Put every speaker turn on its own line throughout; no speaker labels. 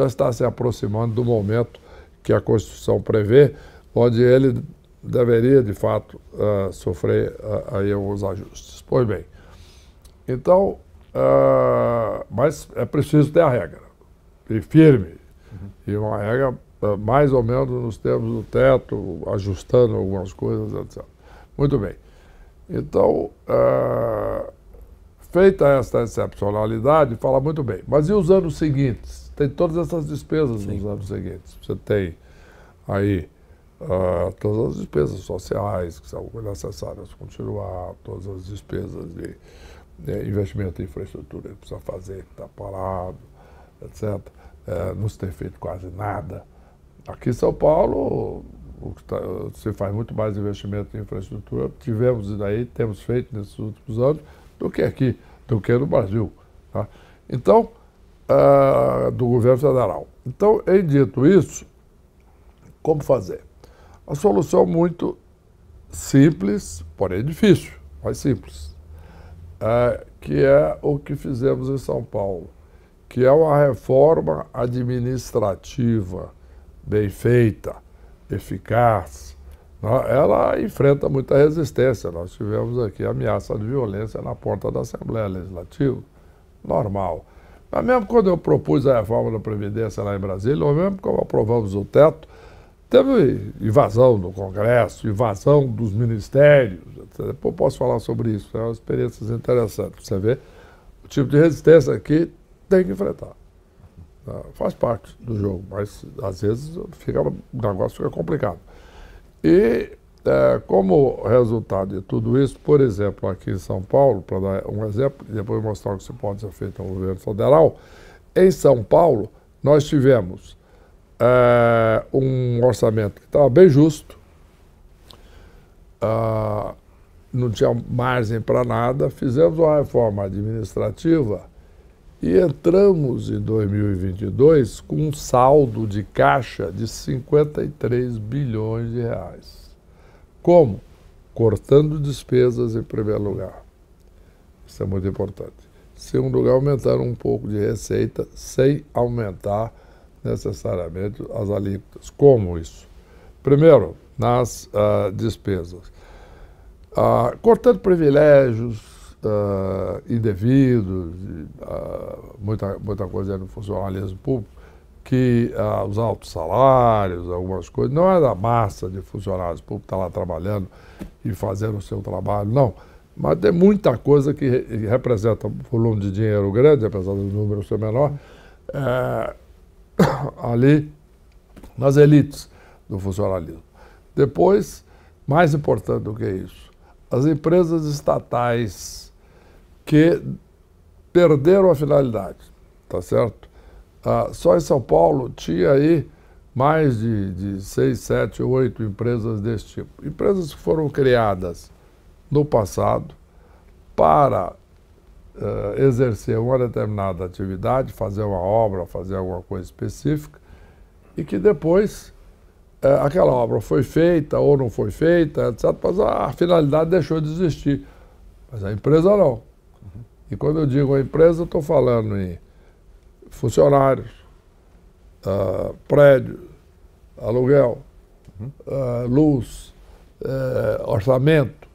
já então, está se aproximando do momento que a Constituição prevê, onde ele deveria, de fato, uh, sofrer uh, aí alguns ajustes. Pois bem, então, uh, mas é preciso ter a regra, e firme, uhum. e uma regra mais ou menos nos termos do teto, ajustando algumas coisas, etc. Muito bem. Então, feita esta excepcionalidade, fala muito bem. Mas e os anos seguintes? tem todas essas despesas Sim. nos anos seguintes. Você tem aí uh, todas as despesas sociais, que são necessárias para continuar, todas as despesas de né, investimento em infraestrutura que precisa fazer, que está parado, etc. Uh, é, não se tem feito quase nada. Aqui em São Paulo, tá, se faz muito mais investimento em infraestrutura, tivemos e daí temos feito nesses últimos anos, do que aqui, do que no Brasil. Tá? Então, uh, do governo federal. Então, em é dito isso, como fazer? A solução muito simples, porém difícil, mas simples, uh, que é o que fizemos em São Paulo, que é uma reforma administrativa bem feita, eficaz, né? ela enfrenta muita resistência. Nós tivemos aqui ameaça de violência na porta da Assembleia Legislativa, normal. Mas mesmo quando eu propus a reforma da Previdência lá em Brasília, ou mesmo quando aprovamos o teto, teve invasão do Congresso, invasão dos ministérios. Depois posso falar sobre isso, São é experiências interessantes Você vê o tipo de resistência que tem que enfrentar. Tá? Faz parte do jogo, mas às vezes fica, o negócio fica complicado. E é, como resultado de tudo isso, por exemplo, aqui em São Paulo, para dar um exemplo, e depois mostrar o que se pode ser feito ao governo federal, em São Paulo nós tivemos é, um orçamento que estava bem justo, é, não tinha margem para nada, fizemos uma reforma administrativa e entramos em 2022 com um saldo de caixa de 53 bilhões de reais. Como? Cortando despesas em primeiro lugar. Isso é muito importante. Segundo lugar, aumentar um pouco de receita sem aumentar necessariamente as alíquotas. Como isso? Primeiro, nas uh, despesas. Uh, cortando privilégios uh, indevidos, muita, muita coisa é no funcionalismo público, que ah, os altos salários, algumas coisas, não é da massa de funcionários públicos que está lá trabalhando e fazendo o seu trabalho, não. Mas tem muita coisa que re representa um volume de dinheiro grande, apesar do número ser menor, é, ali nas elites do funcionalismo. Depois, mais importante do que isso, as empresas estatais que perderam a finalidade, tá certo? ah, só em São Paulo tinha aí mais de, de seis, sete, oito empresas desse tipo. Empresas que foram criadas no passado para uh, exercer uma determinada atividade, fazer uma obra, fazer alguma coisa específica, e que depois uh, aquela obra foi feita ou não foi feita, etc., mas a finalidade deixou de existir. Mas a empresa não. Uhum. E quando eu digo a empresa, estou falando em funcionários, uh, prédio, aluguel, uhum. uh, luz, uh, orçamento,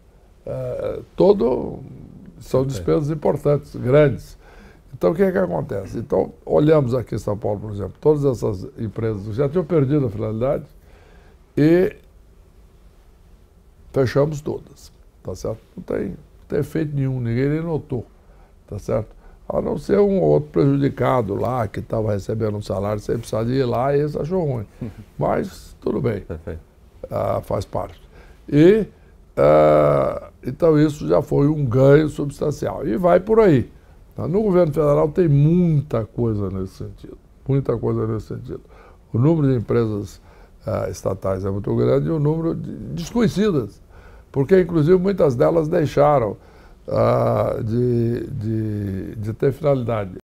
eh, todo são despesas importantes, grandes. Então, o que é que acontece? Então, olhamos aqui em São Paulo, por exemplo, todas essas empresas já tinham perdido a finalidade e fechamos todas, tá certo? Não tem, não tem efeito nenhum, ninguém nem notou, tá certo? A não ser um outro prejudicado lá, que estava recebendo um salário sem precisar de ir lá, e esse achou ruim. Mas tudo bem, uh, faz parte. E uh, então isso já foi um ganho substancial. E vai por aí. Tá? No governo federal tem muita coisa nesse sentido. Muita coisa nesse sentido. O número de empresas uh, estatais é muito grande e o número de desconhecidas. Porque, inclusive, muitas delas deixaram ah, de, de, de ter finalidade.